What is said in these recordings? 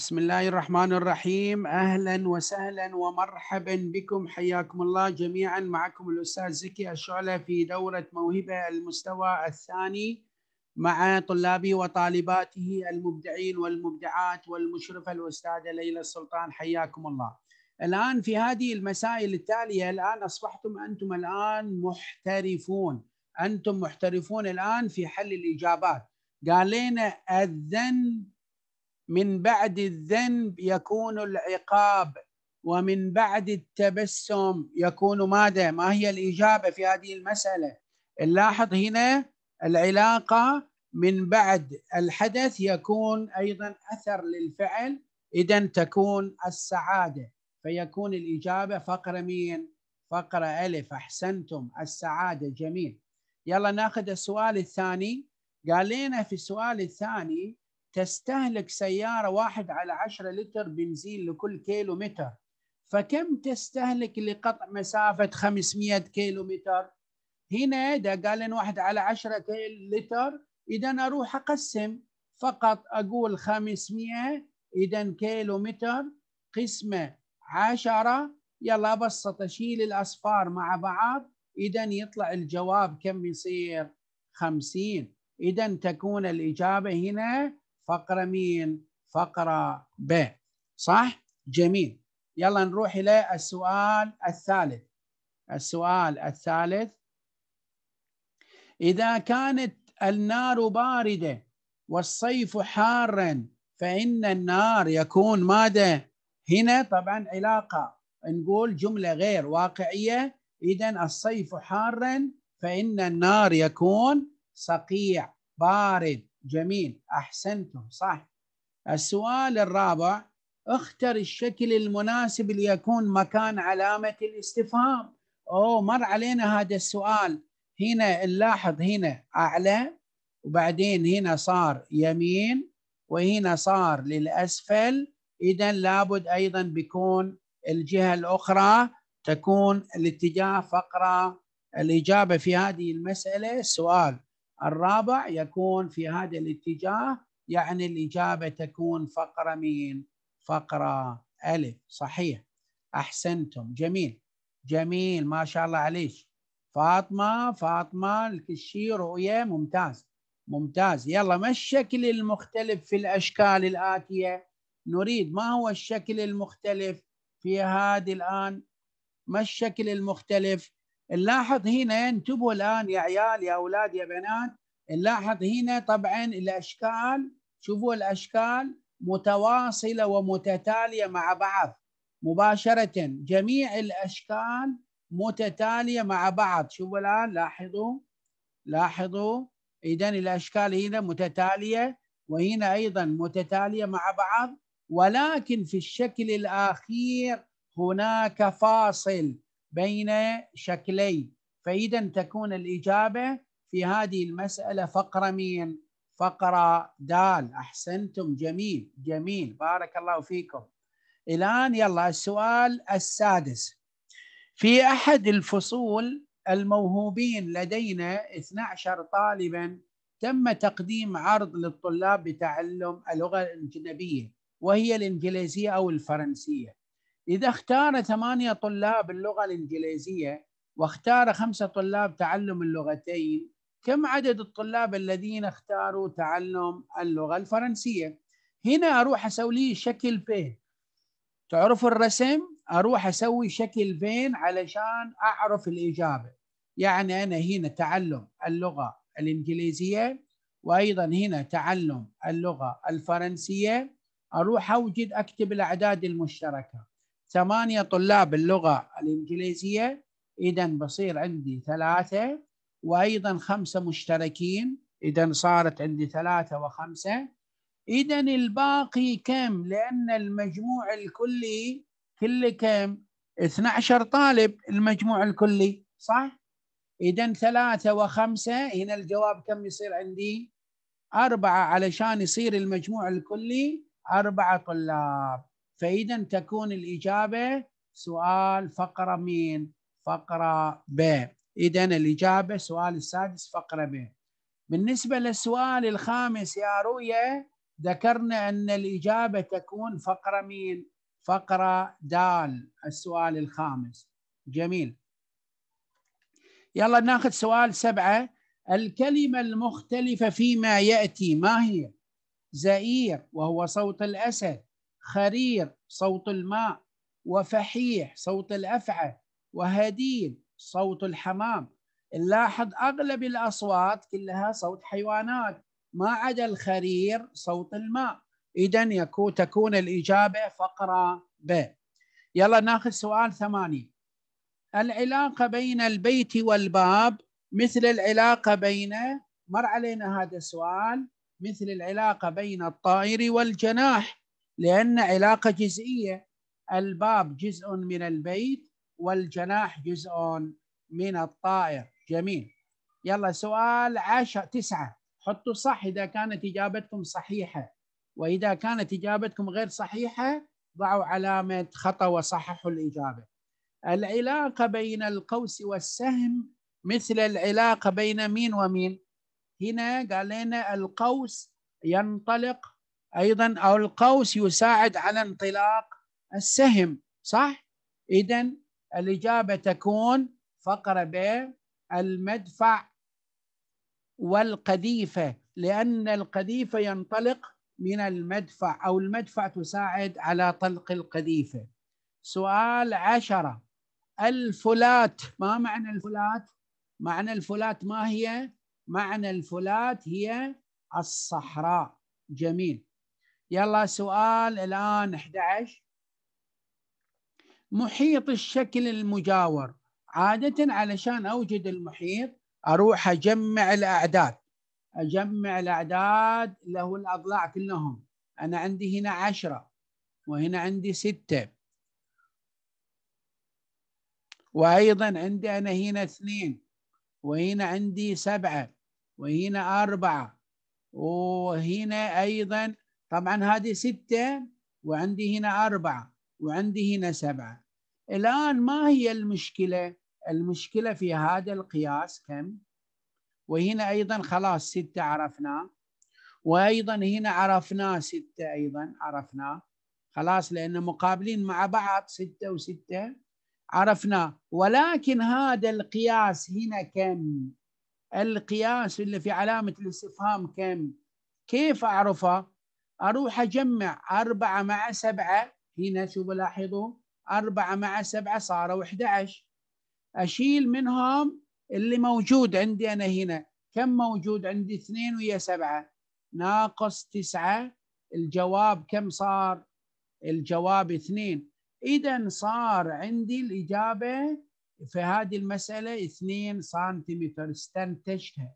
بسم الله الرحمن الرحيم اهلا وسهلا ومرحبا بكم حياكم الله جميعا معكم الاستاذ زكي الشعله في دوره موهبه المستوى الثاني مع طلابي وطالباته المبدعين والمبدعات والمشرفه الاستاذه ليلى السلطان حياكم الله. الان في هذه المسائل التاليه الان اصبحتم انتم الان محترفون انتم محترفون الان في حل الاجابات. قال لنا الذنب من بعد الذنب يكون العقاب ومن بعد التبسم يكون ماذا ما هي الإجابة في هذه المسألة نلاحظ هنا العلاقة من بعد الحدث يكون أيضا أثر للفعل إذا تكون السعادة فيكون الإجابة فقرة مين؟ فقرة ألف أحسنتم السعادة جميل يلا ناخذ السؤال الثاني قال لنا في السؤال الثاني تستهلك سيارة واحد على عشرة لتر بنزين لكل كيلو متر فكم تستهلك لقطع مسافة 500 كيلو متر هنا إذا قال واحد على عشرة كيلو لتر إذا أروح أقسم فقط أقول 500 إذا كيلو متر قسمة عشرة يلا أبسط أشيل الأصفار مع بعض إذا يطلع الجواب كم يصير 50 إذا تكون الإجابة هنا فقرة مين؟ فقرة ب صح؟ جميل يلا نروح إلى السؤال الثالث السؤال الثالث إذا كانت النار باردة والصيف حارا فإن النار يكون ماذا؟ هنا طبعا علاقة نقول جملة غير واقعية إذا الصيف حارا فإن النار يكون صقيع بارد جميل أحسنتم صح السؤال الرابع اختر الشكل المناسب ليكون مكان علامة الاستفهام أوه مر علينا هذا السؤال هنا نلاحظ هنا أعلى وبعدين هنا صار يمين وهنا صار للأسفل إذا لابد أيضا بيكون الجهة الأخرى تكون الاتجاه فقرة الإجابة في هذه المسألة سؤال الرابع يكون في هذا الاتجاه يعني الإجابة تكون فقرة مين؟ فقرة ألف صحيح أحسنتم جميل جميل ما شاء الله عليك فاطمة فاطمة الكشي رؤية ممتاز ممتاز يلا ما الشكل المختلف في الأشكال الآتية نريد ما هو الشكل المختلف في هذه الآن ما الشكل المختلف نلاحظ هنا انتبهوا الان يا عيال يا اولاد يا بنات نلاحظ هنا طبعا الاشكال شوفوا الاشكال متواصله ومتتاليه مع بعض مباشره جميع الاشكال متتاليه مع بعض شوفوا الان لاحظوا لاحظوا اذا الاشكال هنا متتاليه وهنا ايضا متتاليه مع بعض ولكن في الشكل الاخير هناك فاصل بين شكلي فإذا تكون الإجابة في هذه المسألة فقرة مين؟ فقرة دال أحسنتم جميل جميل بارك الله فيكم الآن يلا السؤال السادس في أحد الفصول الموهوبين لدينا 12 طالبا تم تقديم عرض للطلاب بتعلم اللغة الأجنبية وهي الإنجليزية أو الفرنسية إذا اختار ثمانية طلاب اللغة الإنجليزية واختار خمسة طلاب تعلم اللغتين كم عدد الطلاب الذين اختاروا تعلم اللغة الفرنسية هنا أروح أسوي لي شكل فين تعرف الرسم أروح أسوي شكل فين علشان أعرف الإجابة يعني أنا هنا تعلم اللغة الإنجليزية وأيضا هنا تعلم اللغة الفرنسية أروح أوجد أكتب الأعداد المشتركة ثمانية طلاب اللغة الإنجليزية إذا بصير عندي ثلاثة وأيضا خمسة مشتركين إذا صارت عندي ثلاثة وخمسة إذا الباقي كم لأن المجموع الكلي كل كم 12 طالب المجموع الكلي صح إذا ثلاثة وخمسة هنا الجواب كم يصير عندي أربعة علشان يصير المجموع الكلي أربعة طلاب فإذا تكون الإجابة سؤال فقرة مين؟ فقرة ب إذا الإجابة سؤال السادس فقرة ب بالنسبة للسؤال الخامس يا رؤية ذكرنا أن الإجابة تكون فقرة مين؟ فقرة دال السؤال الخامس جميل يلا ناخذ سؤال سبعة الكلمة المختلفة فيما يأتي ما هي؟ زئير وهو صوت الأسد خرير صوت الماء وفحيح صوت الأفعى وهديل صوت الحمام نلاحظ أغلب الأصوات كلها صوت حيوانات ما عدا الخرير صوت الماء إذا يكون تكون الإجابة فقرة ب يلا ناخذ سؤال ثمانية العلاقة بين البيت والباب مثل العلاقة بين مر علينا هذا السؤال مثل العلاقة بين الطائر والجناح لأن علاقة جزئية الباب جزء من البيت والجناح جزء من الطائر جميل يلا سؤال عشر تسعة حطوا صح إذا كانت إجابتكم صحيحة وإذا كانت إجابتكم غير صحيحة ضعوا علامة خطأ وصححوا الإجابة العلاقة بين القوس والسهم مثل العلاقة بين مين ومين هنا قال لنا القوس ينطلق ايضا او القوس يساعد على انطلاق السهم صح اذا الاجابه تكون فقره ب المدفع والقذيفه لان القذيفه ينطلق من المدفع او المدفع تساعد على طلق القذيفه سؤال عشرة الفلات ما معنى الفلات معنى الفلات ما هي معنى الفلات هي الصحراء جميل يلا سؤال الآن 11 محيط الشكل المجاور عادة علشان أوجد المحيط أروح أجمع الأعداد أجمع الأعداد له الأضلاع كلهم أنا عندي هنا عشرة وهنا عندي ستة وأيضا عندي أنا هنا اثنين وهنا عندي سبعة وهنا أربعة وهنا أيضا طبعا هذه ستة وعندي هنا أربعة وعندي هنا سبعة الآن ما هي المشكلة؟ المشكلة في هذا القياس كم؟ وهنا أيضا خلاص ستة عرفناه وأيضا هنا عرفناه ستة أيضا عرفناه خلاص لأن مقابلين مع بعض ستة وستة عرفناه ولكن هذا القياس هنا كم؟ القياس اللي في علامة الاستفهام كم؟ كيف أعرفه؟ أروح أجمع أربعة مع سبعة هنا شوفوا لاحظوا أربعة مع سبعة صاروا 11 أشيل منهم اللي موجود عندي أنا هنا كم موجود عندي اثنين ويا سبعة ناقص تسعة الجواب كم صار الجواب اثنين إذا صار عندي الإجابة في هذه المسألة اثنين سنتيمتر استنتجتها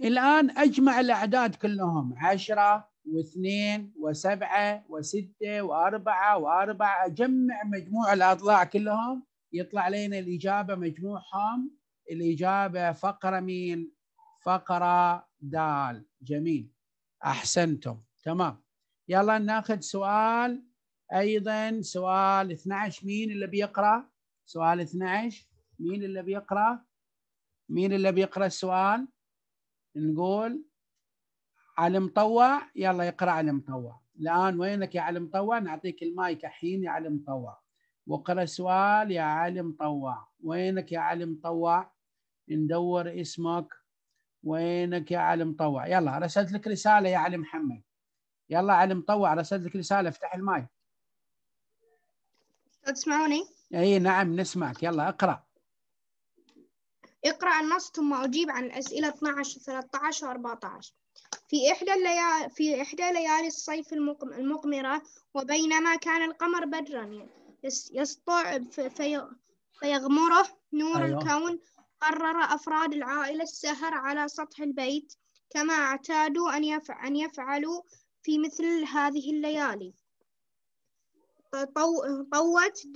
الآن أجمع الأعداد كلهم عشرة واثنين وسبعة وستة وأربعة وأربعة أجمع مجموع الأضلاع كلهم يطلع لنا الإجابة مجموعهم الإجابة فقرة مين؟ فقرة دال جميل أحسنتم تمام يلا ناخذ سؤال أيضا سؤال 12 مين اللي بيقرأ؟ سؤال 12 مين اللي بيقرأ؟ مين اللي بيقرأ السؤال؟ نقول على مطوع يلا يقرا على مطوع الان وينك يا علم طوع نعطيك المايك الحين يا علم طوع واقرا سؤال يا علم طوع وينك يا علم طوع ندور اسمك وينك يا علم طوع يلا رسلت لك رساله يا علم محمد يلا علم طوع رسلت لك رساله افتح المايك تسمعوني اي نعم نسمعك يلا اقرا اقرأ النص ثم أجيب عن الأسئلة 12 13 و 14 في إحدى, الليالي في إحدى ليالي الصيف المقمرة وبينما كان القمر بدرا يسطع في فيغمره نور أيوه. الكون قرر أفراد العائلة السهر على سطح البيت كما اعتادوا أن, يفع أن يفعلوا في مثل هذه الليالي طوت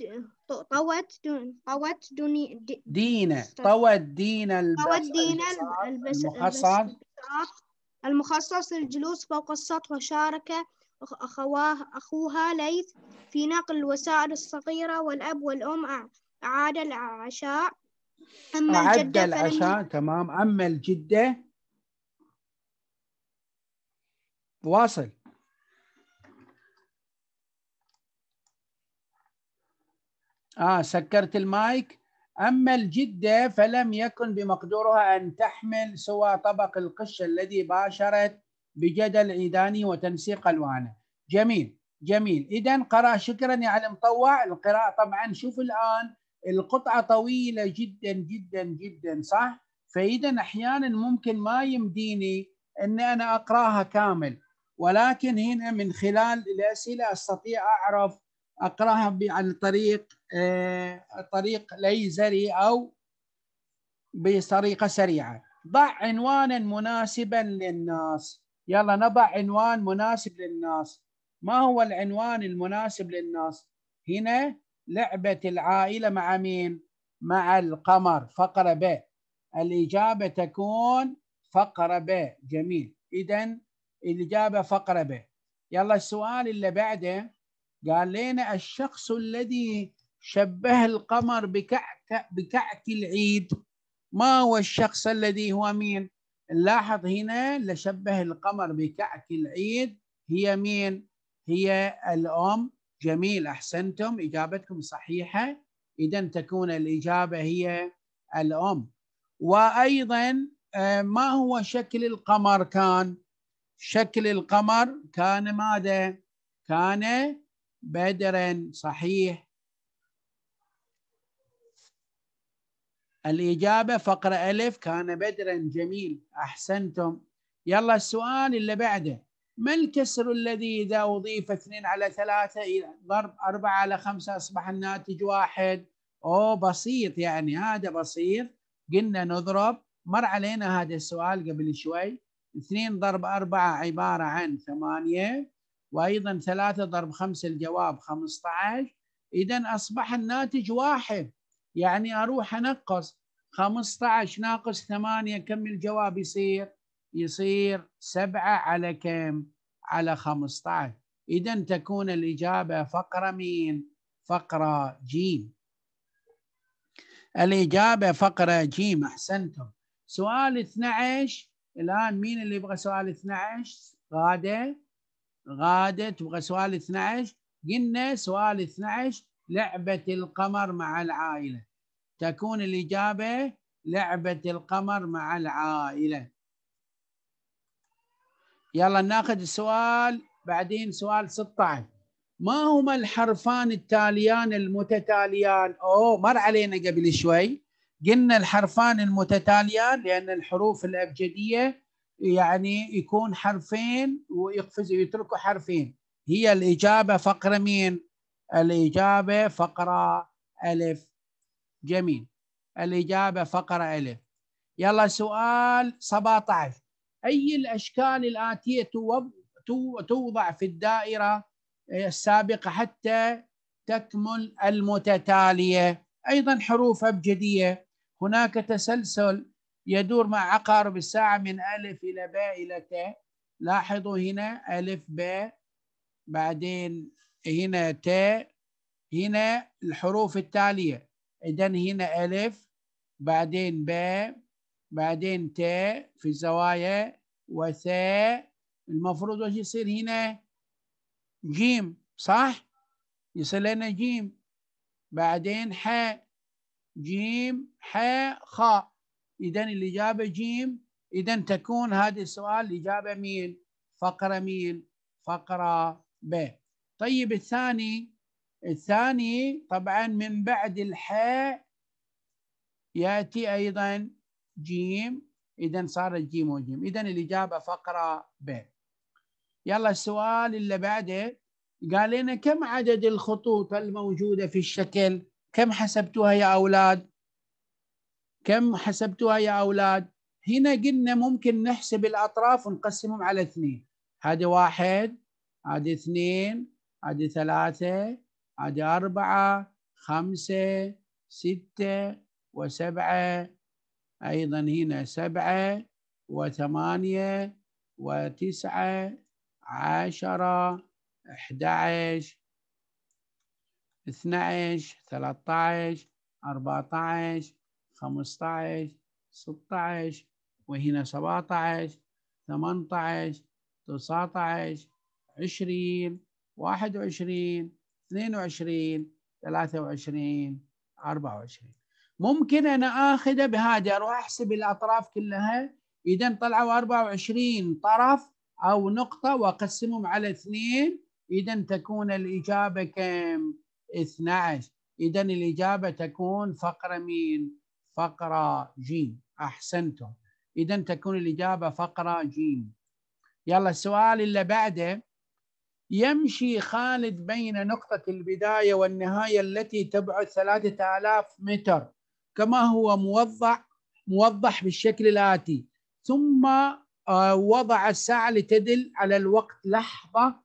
طوت دون طوت دوني دينا طوت دينا طوت دينا البس المخصص المخصص للجلوس فوق السطح وشارك أخواه أخوها ليث في نقل الوسائل الصغيرة والأب والأم أعاد العشاء أما أعد الجدة العشاء فلم... تمام أما الجدة واصل اه سكرت المايك اما الجده فلم يكن بمقدورها ان تحمل سوى طبق القش الذي باشرت بجدل عيداني وتنسيق الوانه جميل جميل اذا قرا شكرا يا علي مطوع القراءه طبعا شوف الان القطعه طويله جدا جدا جدا صح فاذا احيانا ممكن ما يمديني ان انا اقراها كامل ولكن هنا من خلال الاسئله استطيع اعرف اقراها عن طريق آه، طريق ليزري او بطريقه سريعه ضع عنوانا مناسبا للناس يلا نضع عنوان مناسب للناس ما هو العنوان المناسب للناس هنا لعبة العائلة مع مين مع القمر فقرة ب الإجابة تكون فقرة ب جميل إذا الإجابة فقرة ب يلا السؤال اللي بعده قال لنا الشخص الذي شبه القمر بكعك بكعك العيد ما هو الشخص الذي هو مين؟ نلاحظ هنا لشبه القمر بكعك العيد هي مين؟ هي الأم جميل أحسنتم إجابتكم صحيحة إذا تكون الإجابة هي الأم وأيضا آه، ما هو شكل القمر كان؟ شكل القمر كان ماذا؟ كان بدر صحيح الإجابة فقرة ألف كان بدرا جميل أحسنتم يلا السؤال اللي بعده ما الكسر الذي إذا أضيف اثنين على ثلاثة ضرب أربعة على خمسة أصبح الناتج واحد أو بسيط يعني هذا بسيط قلنا نضرب مر علينا هذا السؤال قبل شوي اثنين ضرب أربعة عبارة عن ثمانية وأيضا ثلاثة ضرب خمسة الجواب 15 إذا أصبح الناتج واحد يعني أروح أنقص 15 ناقص 8 كم الجواب يصير؟ يصير 7 على كم؟ على 15 إذا تكون الإجابة فقرة مين؟ فقرة جيم الإجابة فقرة جيم أحسنتم سؤال 12 الآن مين اللي يبغى سؤال 12 غادة غادة تبغى سؤال 12 قلنا سؤال 12 لعبة القمر مع العائلة تكون الإجابة لعبة القمر مع العائلة يلا ناخذ السؤال بعدين سؤال 16 ما هما الحرفان التاليان المتتاليان أوه مر علينا قبل شوي قلنا الحرفان المتتاليان لأن الحروف الأبجدية يعني يكون حرفين ويقفز يتركوا حرفين هي الإجابة فقرة مين؟ الإجابة فقرة ألف جميل الإجابة فقرة ألف يلا سؤال 17 أي الأشكال الآتية توضع في الدائرة السابقة حتى تكمل المتتالية أيضا حروف أبجدية هناك تسلسل يدور مع عقارب الساعة من ألف إلى باء إلى تاء لاحظوا هنا ألف باء بعدين هنا تاء هنا الحروف التالية إذن هنا ألف بعدين باء بعدين تاء في الزوايا وثاء المفروض وش يصير هنا جيم صح يصير لنا جيم بعدين حاء جيم حاء خاء اذا الاجابه جيم اذا تكون هذا السؤال الاجابه مين؟ فقره مين؟ فقره ب. طيب الثاني الثاني طبعا من بعد الحاء ياتي ايضا جيم اذا صارت جيم وجيم اذا الاجابه فقره ب. يلا السؤال اللي بعده قال لنا كم عدد الخطوط الموجوده في الشكل؟ كم حسبتوها يا اولاد؟ كم حسبتوها يا أولاد هنا قلنا ممكن نحسب الأطراف ونقسمهم على اثنين هذا واحد هذا اثنين هذا ثلاثة هذا أربعة خمسة ستة وسبعة أيضا هنا سبعة وثمانية وتسعة عشرة أحد عشر اثنى عشر ثلاثة عشر أربعة عشر 15 16 وهنا 17 18 19 20 21 22 23 24 ممكن انا اخذه بهذه اروح احسب الاطراف كلها اذا طلعوا 24 طرف او نقطه واقسمهم على اثنين اذا تكون الاجابه كم؟ 12 اذا الاجابه تكون فقره مين؟ فقرة جيم أحسنتم إذا تكون الإجابة فقرة جيم يلا السؤال اللي بعده يمشي خالد بين نقطة البداية والنهاية التي تبعد 3000 متر كما هو موضح موضح بالشكل الآتي ثم آه، وضع الساعة لتدل على الوقت لحظة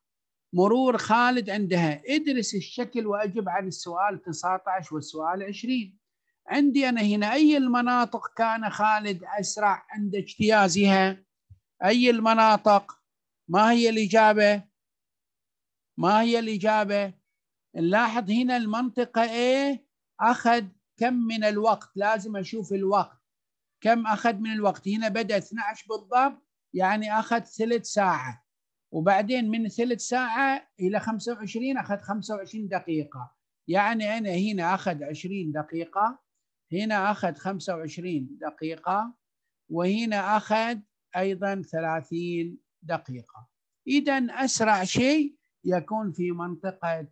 مرور خالد عندها ادرس الشكل وأجب عن السؤال 19 والسؤال 20 عندي أنا هنا أي المناطق كان خالد أسرع عند اجتيازها أي المناطق ما هي الإجابة ما هي الإجابة نلاحظ هنا المنطقة A أخذ كم من الوقت لازم أشوف الوقت كم أخذ من الوقت هنا بدأ 12 بالضبط يعني أخذ ثلث ساعة وبعدين من ثلث ساعة إلى 25 أخذ 25 دقيقة يعني أنا هنا أخذ 20 دقيقة هنا أخذ 25 دقيقة وهنا أخذ أيضا 30 دقيقة إذا أسرع شيء يكون في منطقة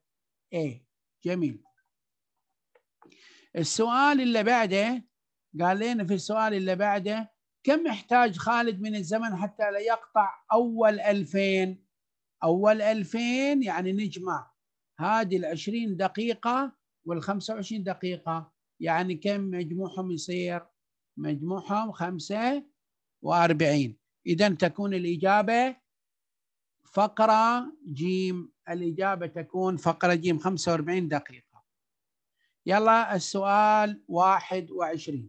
A جميل السؤال اللي بعده قال لنا في السؤال اللي بعده كم يحتاج خالد من الزمن حتى لا يقطع أول 2000 أول 2000 يعني نجمع هذه ال 20 دقيقة وال 25 دقيقة يعني كم مجموعهم يصير مجموعهم خمسة وأربعين إذا تكون الإجابة فقرة جيم الإجابة تكون فقرة جيم 45 دقيقة يلا السؤال 21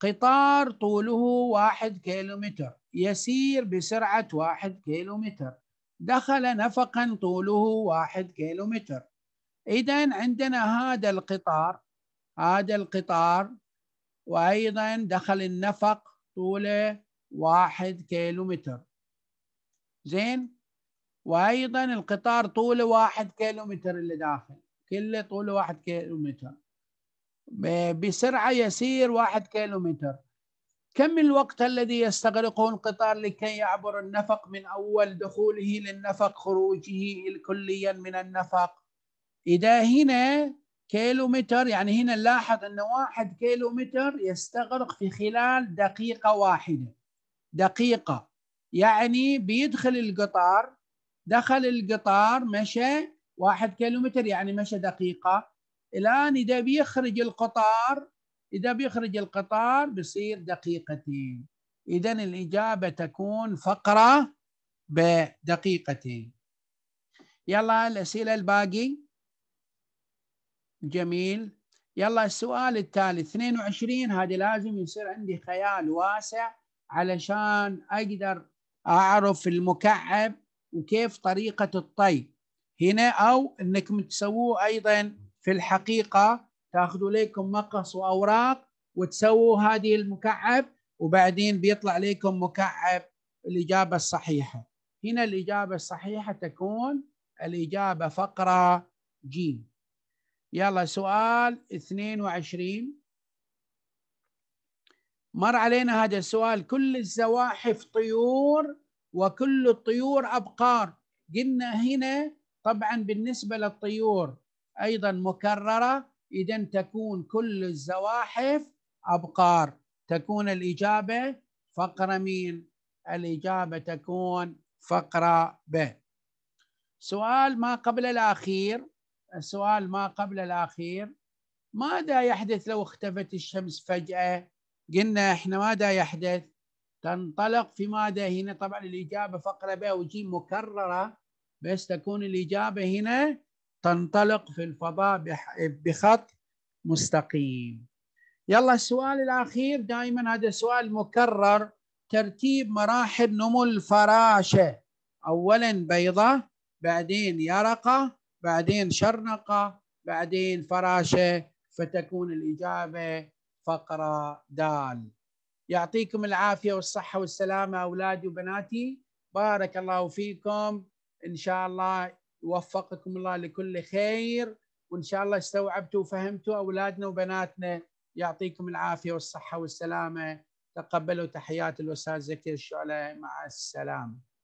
قطار طوله 1 كيلومتر يسير بسرعة 1 كيلومتر دخل نفقا طوله 1 كيلومتر إذا عندنا هذا القطار هذا القطار وأيضا دخل النفق طوله واحد كيلومتر زين وأيضا القطار طوله واحد كيلومتر اللي داخل كله طوله واحد كيلومتر بسرعة يسير واحد كيلومتر كم الوقت الذي يستغرقه القطار لكي يعبر النفق من أول دخوله للنفق خروجه كليا من النفق إذا هنا كيلو متر يعني هنا نلاحظ أن واحد كيلو يستغرق في خلال دقيقة واحدة دقيقة يعني بيدخل القطار دخل القطار مشى واحد كيلو متر يعني مشى دقيقة الآن إذا بيخرج القطار إذا بيخرج القطار بيصير دقيقتين إذا الإجابة تكون فقرة بدقيقتين يلا الأسئلة الباقي جميل يلا السؤال التالي 22 هذه لازم يصير عندي خيال واسع علشان أقدر أعرف المكعب وكيف طريقة الطي هنا أو أنكم تسووه أيضا في الحقيقة تاخذوا لكم مقص وأوراق وتسووا هذه المكعب وبعدين بيطلع لكم مكعب الإجابة الصحيحة هنا الإجابة الصحيحة تكون الإجابة فقرة جيم يلا سؤال 22 مر علينا هذا السؤال كل الزواحف طيور وكل الطيور أبقار قلنا هنا طبعا بالنسبة للطيور أيضا مكررة إذا تكون كل الزواحف أبقار تكون الإجابة فقرة مين؟ الإجابة تكون فقرة ب سؤال ما قبل الأخير سؤال ما قبل الأخير ماذا يحدث لو اختفت الشمس فجأة قلنا إحنا ماذا يحدث تنطلق في ماذا هنا طبعا الإجابة فقرة ب جيم مكررة بس تكون الإجابة هنا تنطلق في الفضاء بخط مستقيم يلا السؤال الأخير دائما هذا سؤال مكرر ترتيب مراحل نمو الفراشة أولا بيضة بعدين يرقة بعدين شرنقة بعدين فراشة فتكون الإجابة فقرة دال يعطيكم العافية والصحة والسلامة أولادي وبناتي بارك الله فيكم إن شاء الله يوفقكم الله لكل خير وإن شاء الله استوعبتوا وفهمتوا أولادنا وبناتنا يعطيكم العافية والصحة والسلامة تقبلوا تحيات الأستاذ زكي الشعلة مع السلامة